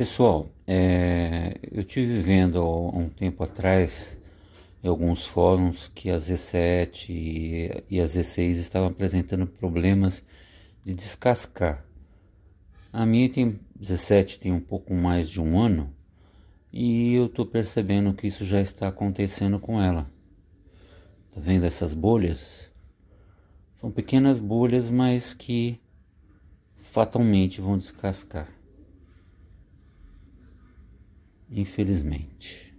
Pessoal, é, eu tive vendo há um tempo atrás em alguns fóruns que a Z7 e, e a Z6 estavam apresentando problemas de descascar. A minha tem 17 tem um pouco mais de um ano e eu estou percebendo que isso já está acontecendo com ela. Tá vendo essas bolhas? São pequenas bolhas, mas que fatalmente vão descascar infelizmente.